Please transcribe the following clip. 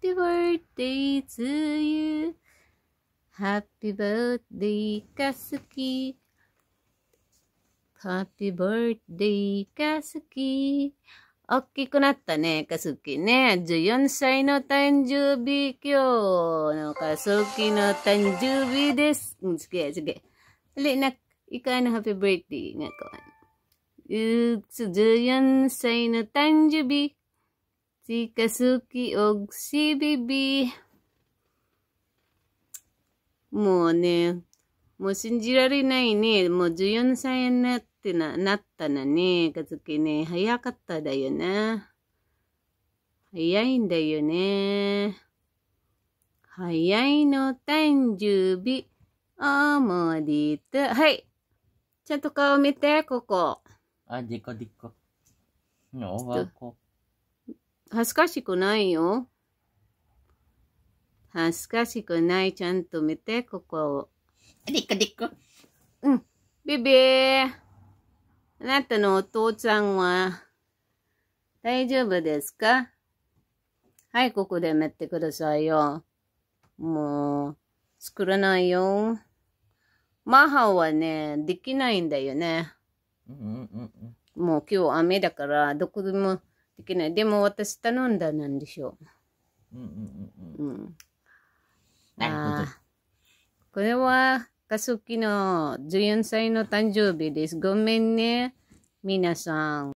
Happy birthday to you. Happy birthday, Kasuki. Happy birthday, Kasuki. 大きくなったね、カスキね。14歳の誕生日、今日のカスキの誕生日です。うん、sige, sige. Hali, nak, ikaw na happy birthday. Nga, kawan. 14歳の誕生日。si Kazuki o もうね、もう信じられないね。もう14歳になってな、なったなね。かズきね、早かっただよな。早いんだよね。早いの誕生日、おもりと。はい。ちゃんと顔見て、ここ。あ、でこでこ。のわこ。恥ずかしくないよ。恥ずかしくない。ちゃんと見て、ここを。でクかでうん。ビビー。あなたのお父ちゃんは、大丈夫ですかはい、ここで待ってくださいよ。もう、作らないよ。マハはね、できないんだよね。うんうんうん、もう今日雨だから、どこでもいけない。でも私頼んだなんでしょう。うんうんうんうん。なるほど。これは、カスキの14歳の誕生日です。ごめんね、皆さん。